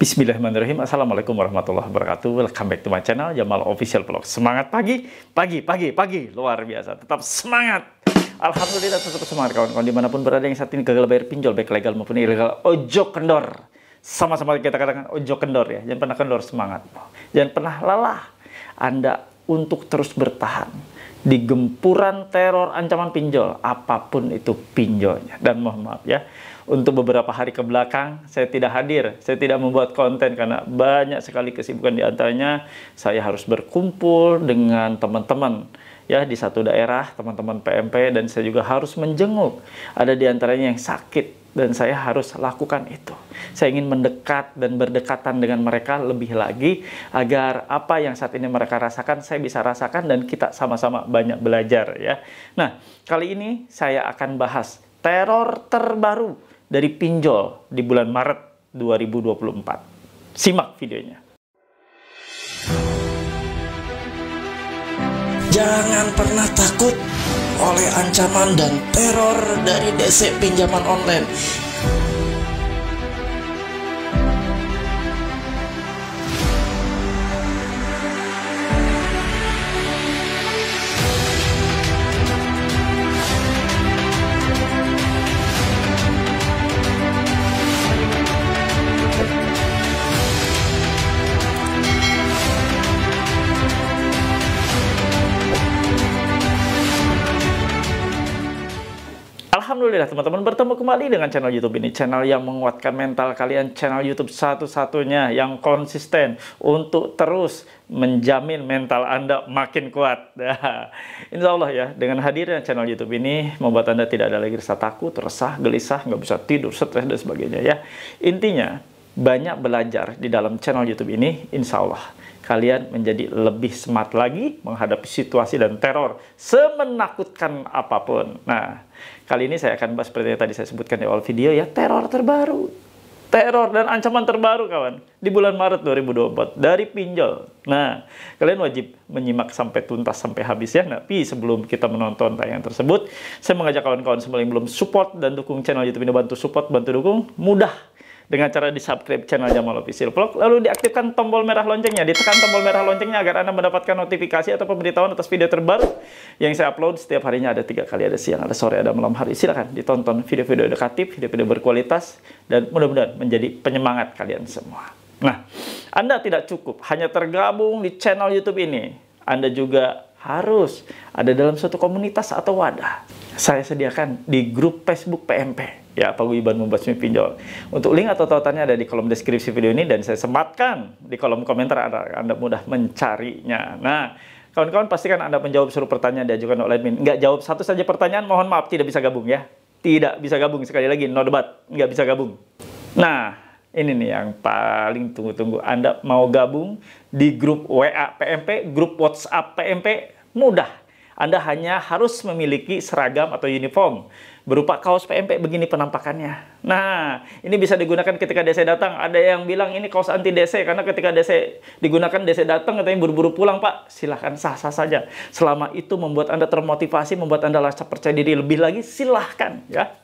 Bismillahirrahmanirrahim. Assalamualaikum warahmatullahi wabarakatuh. Welcome back to my channel Jamal Official Vlog. Semangat pagi, pagi, pagi, pagi. Luar biasa. Tetap semangat. Alhamdulillah tetap semangat kawan-kawan dimanapun berada yang saat ini gagal bayar pinjol baik legal maupun ilegal. Ojo kendor. Sama-sama kita katakan ojo kendor ya. Jangan pernah kendor semangat. Jangan pernah lelah. Anda untuk terus bertahan di gempuran teror ancaman pinjol apapun itu pinjolnya dan mohon maaf ya untuk beberapa hari ke belakang saya tidak hadir, saya tidak membuat konten karena banyak sekali kesibukan di antaranya saya harus berkumpul dengan teman-teman ya di satu daerah, teman-teman PMP dan saya juga harus menjenguk ada di antaranya yang sakit dan saya harus lakukan itu. Saya ingin mendekat dan berdekatan dengan mereka lebih lagi agar apa yang saat ini mereka rasakan saya bisa rasakan dan kita sama-sama banyak belajar ya. Nah, kali ini saya akan bahas teror terbaru dari pinjol di bulan Maret 2024. Simak videonya. Jangan pernah takut oleh ancaman dan teror dari DC pinjaman online. Alhamdulillah teman-teman bertemu kembali dengan channel YouTube ini Channel yang menguatkan mental kalian Channel YouTube satu-satunya yang konsisten Untuk terus menjamin mental Anda makin kuat nah, Insya Allah ya Dengan hadirnya channel YouTube ini Membuat Anda tidak ada lagi rasa takut, resah, gelisah Nggak bisa tidur, stres dan sebagainya ya Intinya banyak belajar di dalam channel YouTube ini, insya Allah kalian menjadi lebih smart lagi menghadapi situasi dan teror semenakutkan apapun. Nah, kali ini saya akan bahas seperti yang tadi saya sebutkan di awal video ya, teror terbaru. Teror dan ancaman terbaru kawan di bulan Maret 2024 dari pinjol. Nah, kalian wajib menyimak sampai tuntas sampai habis ya. Tapi nah, sebelum kita menonton tayangan tersebut, saya mengajak kawan-kawan semua yang belum support dan dukung channel YouTube ini bantu support, bantu dukung, mudah dengan cara di subscribe channel Jamal Official Vlog, lalu diaktifkan tombol merah loncengnya, ditekan tombol merah loncengnya agar Anda mendapatkan notifikasi atau pemberitahuan atas video terbaru yang saya upload setiap harinya ada tiga kali, ada siang, ada sore, ada malam hari. Silahkan ditonton video-video edukatif, video-video berkualitas, dan mudah-mudahan menjadi penyemangat kalian semua. Nah, Anda tidak cukup hanya tergabung di channel YouTube ini. Anda juga harus ada dalam suatu komunitas atau wadah. Saya sediakan di grup Facebook PMP ya paguyuban membuat pinjol. Untuk link atau tautannya ada di kolom deskripsi video ini dan saya sematkan di kolom komentar Anda, anda mudah mencarinya. Nah, kawan-kawan pastikan Anda menjawab seluruh pertanyaan diajukan oleh admin. Nggak jawab satu saja pertanyaan, mohon maaf tidak bisa gabung ya. Tidak bisa gabung, sekali lagi, no debat, nggak bisa gabung. Nah, ini nih yang paling tunggu-tunggu. Anda mau gabung di grup WA PMP, grup WhatsApp PMP, mudah. Anda hanya harus memiliki seragam atau uniform berupa kaos PMP begini penampakannya. Nah, ini bisa digunakan ketika DC datang. Ada yang bilang ini kaos anti DC karena ketika DC digunakan DC datang katanya buru-buru pulang, Pak. Silahkan sah-sah saja. Selama itu membuat Anda termotivasi, membuat Anda rasa percaya diri lebih lagi, silahkan ya.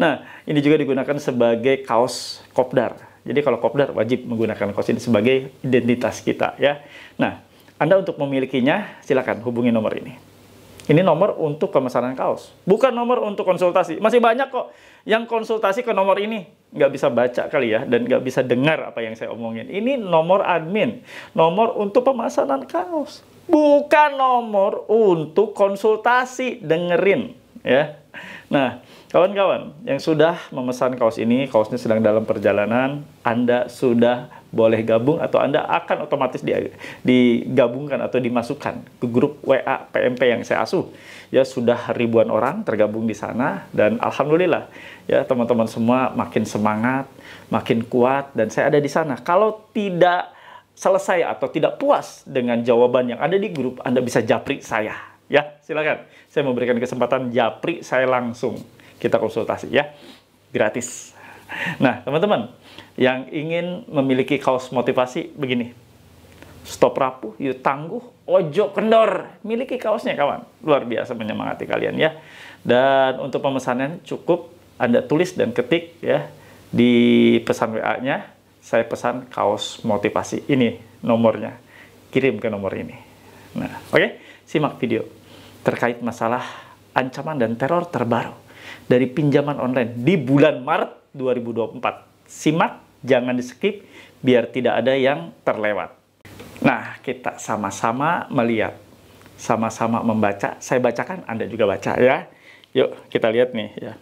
Nah, ini juga digunakan sebagai kaos kopdar. Jadi kalau kopdar wajib menggunakan kaos ini sebagai identitas kita ya. Nah, Anda untuk memilikinya silahkan hubungi nomor ini. Ini nomor untuk pemesanan kaos, bukan nomor untuk konsultasi. Masih banyak kok yang konsultasi ke nomor ini. Nggak bisa baca kali ya, dan nggak bisa dengar apa yang saya omongin. Ini nomor admin, nomor untuk pemesanan kaos. Bukan nomor untuk konsultasi, dengerin ya. Nah, kawan-kawan yang sudah memesan kaos ini, kaosnya sedang dalam perjalanan, Anda sudah boleh gabung atau Anda akan otomatis digabungkan atau dimasukkan ke grup WA PMP yang saya asuh. Ya sudah ribuan orang tergabung di sana dan alhamdulillah ya teman-teman semua makin semangat, makin kuat dan saya ada di sana. Kalau tidak selesai atau tidak puas dengan jawaban yang ada di grup, Anda bisa japri saya Ya, silakan. Saya memberikan kesempatan japri saya langsung kita konsultasi ya. Gratis. Nah, teman-teman yang ingin memiliki kaos motivasi begini. Stop rapuh, yuk tangguh, ojo kendor. Miliki kaosnya kawan. Luar biasa menyemangati kalian ya. Dan untuk pemesanan cukup Anda tulis dan ketik ya di pesan WA-nya. Saya pesan kaos motivasi. Ini nomornya. Kirim ke nomor ini. Nah, oke. Okay? Simak video terkait masalah ancaman dan teror terbaru dari pinjaman online di bulan Maret 2024. Simak, jangan di-skip biar tidak ada yang terlewat. Nah, kita sama-sama melihat, sama-sama membaca. Saya bacakan, Anda juga baca ya. Yuk, kita lihat nih ya.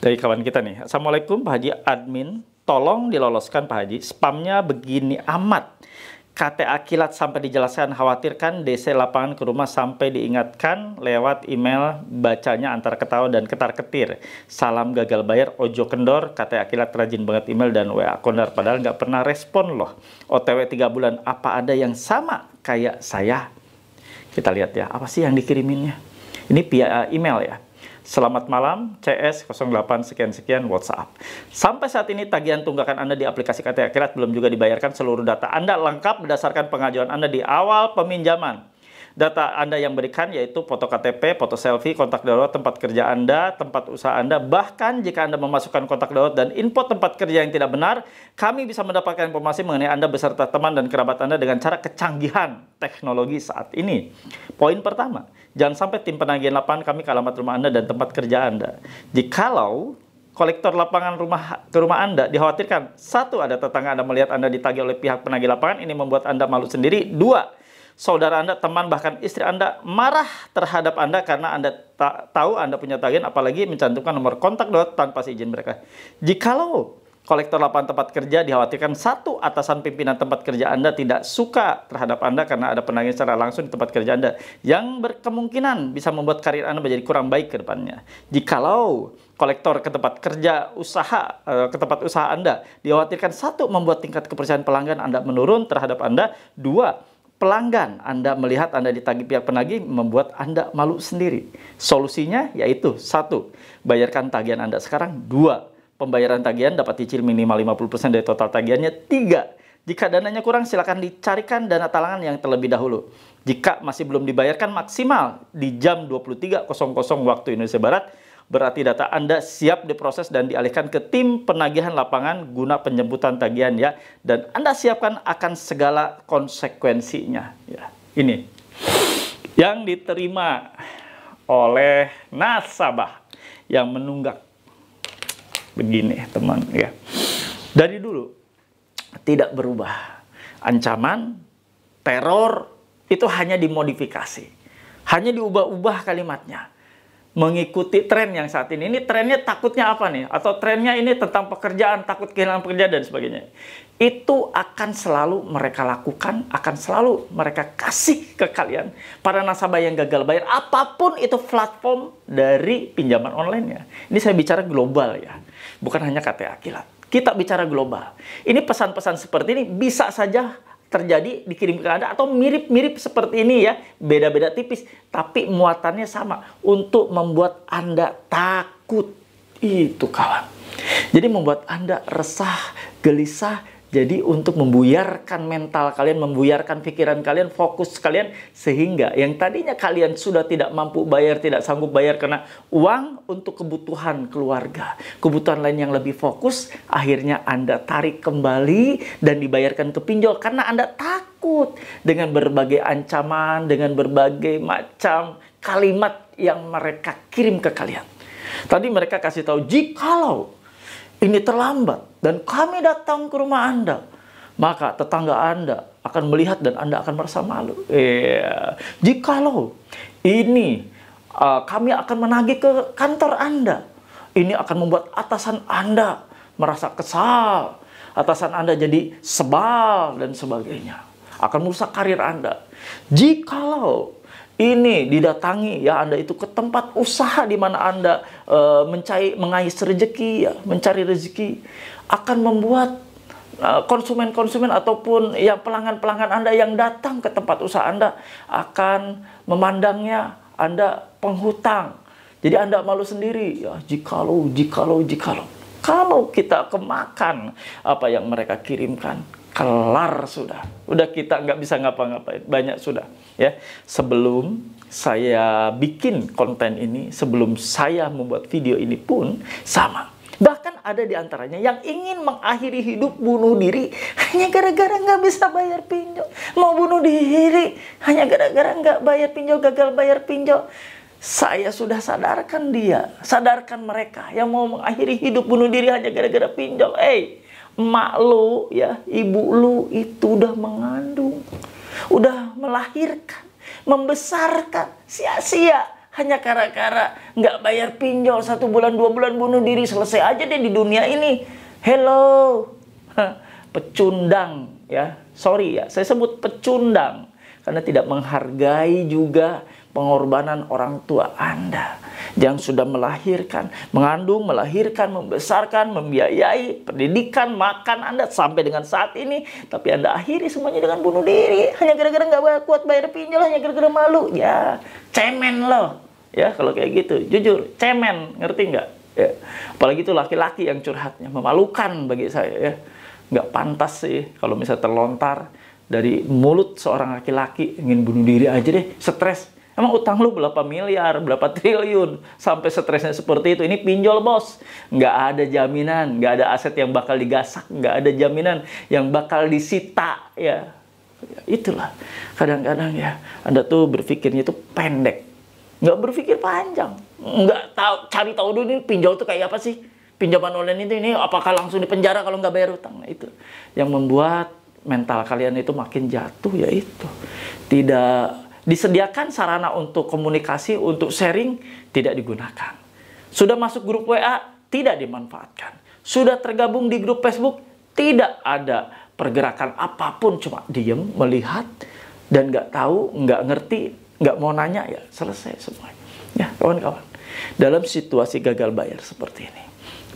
Dari kawan kita nih. Assalamualaikum Pak Haji admin, tolong diloloskan Pak Haji. Spamnya begini amat. KTA kilat sampai dijelaskan khawatirkan DC lapangan ke rumah sampai diingatkan lewat email bacanya antar ketawa dan ketar ketir. Salam gagal bayar ojo kendor KTA kilat rajin banget email dan WA kondar padahal nggak pernah respon loh. OTW 3 bulan apa ada yang sama kayak saya? Kita lihat ya apa sih yang dikiriminnya? Ini via eh, email ya. Selamat malam, CS 08 sekian-sekian WhatsApp. Sampai saat ini tagihan tunggakan Anda di aplikasi KTA Akhirat belum juga dibayarkan seluruh data Anda lengkap berdasarkan pengajuan Anda di awal peminjaman data Anda yang berikan yaitu foto KTP, foto selfie, kontak darurat, tempat kerja Anda, tempat usaha Anda. Bahkan jika Anda memasukkan kontak darurat dan info tempat kerja yang tidak benar, kami bisa mendapatkan informasi mengenai Anda beserta teman dan kerabat Anda dengan cara kecanggihan teknologi saat ini. Poin pertama, jangan sampai tim penagihan lapangan kami ke alamat rumah Anda dan tempat kerja Anda. Jikalau kolektor lapangan rumah ke rumah Anda dikhawatirkan satu ada tetangga Anda melihat Anda ditagih oleh pihak penagih lapangan ini membuat Anda malu sendiri dua saudara Anda, teman, bahkan istri Anda marah terhadap Anda karena Anda ta tahu Anda punya tagihan, apalagi mencantumkan nomor kontak dot tanpa izin mereka. Jikalau kolektor lapangan tempat kerja dikhawatirkan satu atasan pimpinan tempat kerja Anda tidak suka terhadap Anda karena ada penagih secara langsung di tempat kerja Anda yang berkemungkinan bisa membuat karir Anda menjadi kurang baik ke depannya. Jikalau kolektor ke tempat kerja usaha eh, ke tempat usaha Anda dikhawatirkan satu membuat tingkat kepercayaan pelanggan Anda menurun terhadap Anda, dua pelanggan, Anda melihat Anda ditagih pihak penagih membuat Anda malu sendiri. Solusinya yaitu satu, bayarkan tagihan Anda sekarang. Dua, pembayaran tagihan dapat cicil minimal 50% dari total tagihannya. Tiga, jika dananya kurang, silakan dicarikan dana talangan yang terlebih dahulu. Jika masih belum dibayarkan maksimal di jam 23.00 waktu Indonesia Barat, berarti data Anda siap diproses dan dialihkan ke tim penagihan lapangan guna penjemputan tagihan ya dan Anda siapkan akan segala konsekuensinya ya. Ini yang diterima oleh nasabah yang menunggak begini teman ya. Dari dulu tidak berubah. Ancaman teror itu hanya dimodifikasi. Hanya diubah-ubah kalimatnya mengikuti tren yang saat ini. Ini trennya takutnya apa nih? Atau trennya ini tentang pekerjaan, takut kehilangan pekerjaan dan sebagainya. Itu akan selalu mereka lakukan, akan selalu mereka kasih ke kalian para nasabah yang gagal bayar apapun itu platform dari pinjaman online-nya. Ini saya bicara global ya. Bukan hanya KTA Kilat. Kita bicara global. Ini pesan-pesan seperti ini bisa saja terjadi dikirim ke Anda atau mirip-mirip seperti ini ya, beda-beda tipis tapi muatannya sama untuk membuat Anda takut. Itu kawan. Jadi membuat Anda resah, gelisah, jadi untuk membuyarkan mental kalian, membuyarkan pikiran kalian, fokus kalian sehingga yang tadinya kalian sudah tidak mampu bayar, tidak sanggup bayar karena uang untuk kebutuhan keluarga, kebutuhan lain yang lebih fokus, akhirnya Anda tarik kembali dan dibayarkan ke pinjol karena Anda takut dengan berbagai ancaman, dengan berbagai macam kalimat yang mereka kirim ke kalian. Tadi mereka kasih tahu, jikalau ini terlambat dan kami datang ke rumah Anda, maka tetangga Anda akan melihat dan Anda akan merasa malu. Yeah. Jikalau ini uh, kami akan menagih ke kantor Anda, ini akan membuat atasan Anda merasa kesal, atasan Anda jadi sebal dan sebagainya. Akan merusak karir Anda. Jikalau ini didatangi ya Anda itu ke tempat usaha di mana Anda e, mencari mengais rezeki ya, mencari rezeki akan membuat eh, konsumen-konsumen ataupun ya pelanggan-pelanggan Anda yang datang ke tempat usaha Anda akan memandangnya Anda penghutang. Jadi Anda malu sendiri ya jikalau jikalau jikalau kalau kita kemakan apa yang mereka kirimkan kelar sudah. Udah kita nggak bisa ngapa-ngapain, banyak sudah. Ya, sebelum saya bikin konten ini, sebelum saya membuat video ini pun sama. Bahkan ada di antaranya yang ingin mengakhiri hidup bunuh diri hanya gara-gara nggak bisa bayar pinjol. Mau bunuh diri hanya gara-gara nggak bayar pinjol, gagal bayar pinjol. Saya sudah sadarkan dia, sadarkan mereka yang mau mengakhiri hidup bunuh diri hanya gara-gara pinjol. Eh, hey, emak lu, ya, ibu lu itu udah mengandung, udah melahirkan, membesarkan, sia-sia hanya kara-kara nggak bayar pinjol satu bulan dua bulan bunuh diri selesai aja deh di dunia ini hello pecundang ya sorry ya saya sebut pecundang karena tidak menghargai juga pengorbanan orang tua Anda yang sudah melahirkan, mengandung, melahirkan, membesarkan, membiayai pendidikan, makan Anda sampai dengan saat ini. Tapi Anda akhiri semuanya dengan bunuh diri. Hanya gara-gara nggak -gara kuat bayar pinjol, hanya gara-gara malu. Ya, cemen loh. Ya, kalau kayak gitu. Jujur, cemen. Ngerti nggak? Ya. Apalagi itu laki-laki yang curhatnya. Memalukan bagi saya ya. Nggak pantas sih kalau misalnya terlontar dari mulut seorang laki-laki ingin bunuh diri aja deh stres emang utang lu berapa miliar berapa triliun sampai stresnya seperti itu ini pinjol bos nggak ada jaminan nggak ada aset yang bakal digasak nggak ada jaminan yang bakal disita ya, ya itulah kadang-kadang ya anda tuh berpikirnya itu pendek nggak berpikir panjang nggak tahu cari tahu dulu ini pinjol tuh kayak apa sih pinjaman online itu ini apakah langsung di penjara kalau nggak bayar utang nah, itu yang membuat mental kalian itu makin jatuh ya itu. Tidak disediakan sarana untuk komunikasi, untuk sharing tidak digunakan. Sudah masuk grup WA tidak dimanfaatkan. Sudah tergabung di grup Facebook tidak ada pergerakan apapun cuma diem melihat dan nggak tahu, nggak ngerti, nggak mau nanya ya selesai semuanya. Ya kawan-kawan, dalam situasi gagal bayar seperti ini,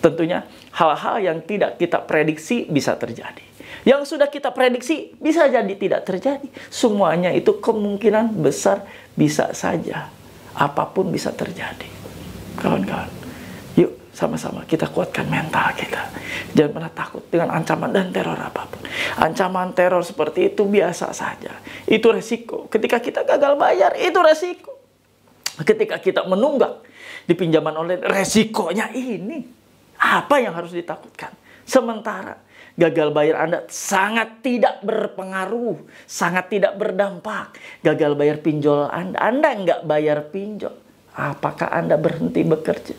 tentunya hal-hal yang tidak kita prediksi bisa terjadi. Yang sudah kita prediksi bisa jadi tidak terjadi. Semuanya itu kemungkinan besar bisa saja. Apapun bisa terjadi. Kawan-kawan, yuk sama-sama kita kuatkan mental kita. Jangan pernah takut dengan ancaman dan teror apapun. Ancaman teror seperti itu biasa saja. Itu resiko. Ketika kita gagal bayar, itu resiko. Ketika kita menunggak di pinjaman online, resikonya ini. Apa yang harus ditakutkan? sementara. Gagal bayar Anda sangat tidak berpengaruh, sangat tidak berdampak. Gagal bayar pinjol Anda, Anda nggak bayar pinjol. Apakah Anda berhenti bekerja?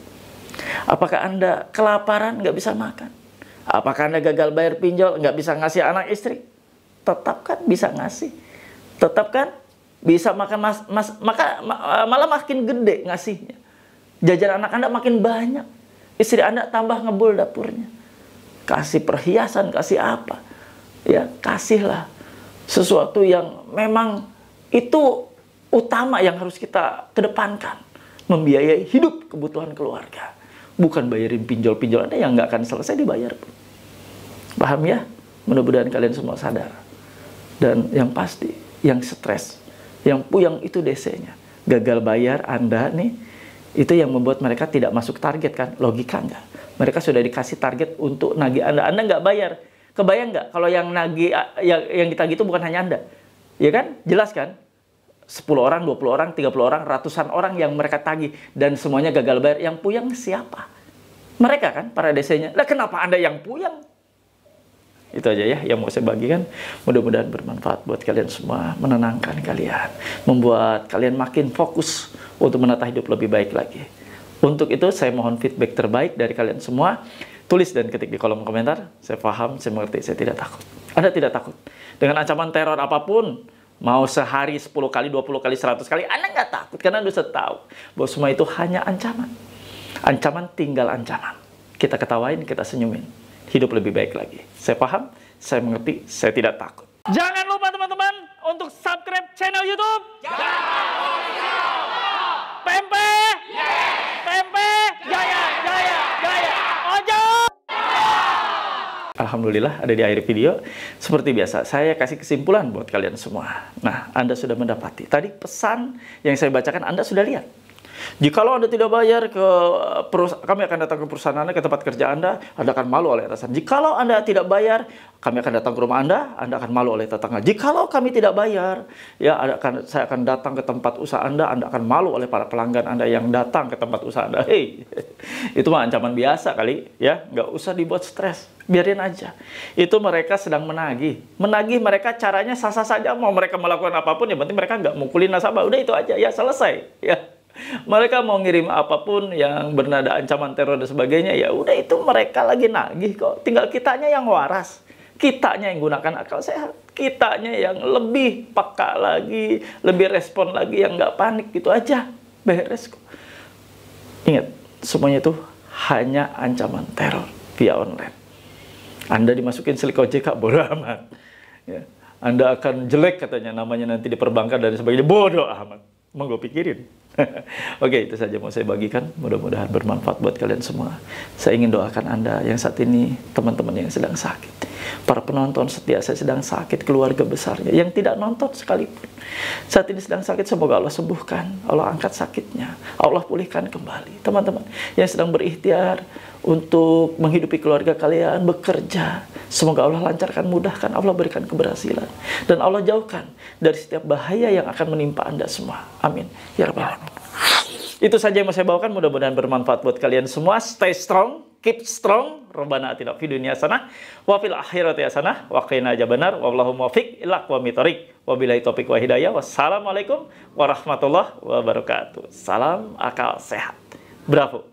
Apakah Anda kelaparan nggak bisa makan? Apakah Anda gagal bayar pinjol nggak bisa ngasih anak istri? Tetap kan bisa ngasih. Tetap kan bisa makan mas, mas maka malah makin gede ngasihnya. Jajan anak Anda makin banyak. Istri Anda tambah ngebul dapurnya kasih perhiasan, kasih apa. Ya, kasihlah sesuatu yang memang itu utama yang harus kita kedepankan. Membiayai hidup kebutuhan keluarga. Bukan bayarin pinjol-pinjol Anda yang nggak akan selesai dibayar. Paham ya? Mudah-mudahan kalian semua sadar. Dan yang pasti, yang stres, yang puyang itu DC-nya. Gagal bayar Anda nih, itu yang membuat mereka tidak masuk target kan? Logika nggak? mereka sudah dikasih target untuk nagih Anda. Anda nggak bayar. Kebayang nggak kalau yang nagih yang, yang ditagih itu bukan hanya Anda. Ya kan? Jelas kan? 10 orang, 20 orang, 30 orang, ratusan orang yang mereka tagih dan semuanya gagal bayar. Yang puyang siapa? Mereka kan para dc Lah kenapa Anda yang puyang? Itu aja ya yang mau saya bagikan. Mudah-mudahan bermanfaat buat kalian semua, menenangkan kalian, membuat kalian makin fokus untuk menata hidup lebih baik lagi. Untuk itu saya mohon feedback terbaik dari kalian semua. Tulis dan ketik di kolom komentar. Saya paham, saya mengerti, saya tidak takut. Anda tidak takut. Dengan ancaman teror apapun, mau sehari 10 kali, 20 kali, 100 kali, Anda nggak takut karena Anda sudah tahu bahwa semua itu hanya ancaman. Ancaman tinggal ancaman. Kita ketawain, kita senyumin. Hidup lebih baik lagi. Saya paham, saya mengerti, saya tidak takut. Jangan lupa teman-teman untuk subscribe channel YouTube. Jangan lupa. Pempek pempek jaya jaya jaya Ojo. Alhamdulillah ada di akhir video. Seperti biasa, saya kasih kesimpulan buat kalian semua. Nah, Anda sudah mendapati. Tadi pesan yang saya bacakan Anda sudah lihat. Jikalau Anda tidak bayar ke eh, perus- kami akan datang ke perusahaan Anda ke tempat kerja Anda, Anda akan malu oleh atasan. Jikalau Anda tidak bayar, kami akan datang ke rumah Anda, Anda akan malu oleh tetangga. Jikalau kami tidak bayar, ya akan, saya akan datang ke tempat usaha Anda, Anda akan malu oleh para pelanggan Anda yang datang ke tempat usaha Anda. Hei, itu mah ancaman biasa kali, ya nggak usah dibuat stres, biarin aja. Itu mereka sedang menagih, menagih mereka caranya sah-sah saja, mau mereka melakukan apapun, yang penting mereka nggak mukulin nasabah, udah itu aja, ya selesai, ya mereka mau ngirim apapun yang bernada ancaman teror dan sebagainya, ya udah itu mereka lagi nagih kok. Tinggal kitanya yang waras kitanya yang gunakan akal sehat, kitanya yang lebih peka lagi, lebih respon lagi yang nggak panik gitu aja, beres kok. Ingat, semuanya itu hanya ancaman teror via online. Anda dimasukin silik OJK bodoh amat. Ya. Anda akan jelek katanya namanya nanti diperbankan dan sebagainya bodoh amat. Emang gue pikirin. Oke, itu saja mau saya bagikan. Mudah-mudahan bermanfaat buat kalian semua. Saya ingin doakan Anda yang saat ini teman-teman yang sedang sakit. Para penonton setia saya sedang sakit, keluarga besarnya. Yang tidak nonton sekalipun. Saat ini sedang sakit, semoga Allah sembuhkan. Allah angkat sakitnya. Allah pulihkan kembali. Teman-teman yang sedang berikhtiar untuk menghidupi keluarga kalian, bekerja. Semoga Allah lancarkan, mudahkan, Allah berikan keberhasilan. Dan Allah jauhkan dari setiap bahaya yang akan menimpa Anda semua. Amin. Ya Rabbal Alamin. Itu saja yang mau saya bawakan, mudah-mudahan bermanfaat buat kalian semua. Stay strong, keep strong. Rabbana atina fid dunya hasanah wa fil akhirati hasanah wa qina azabannar. Wallahu muwaffiq ila aqwamit thoriq. Wabillahi taufik wa hidayah. Wassalamualaikum warahmatullahi wabarakatuh. Salam akal sehat. Bravo.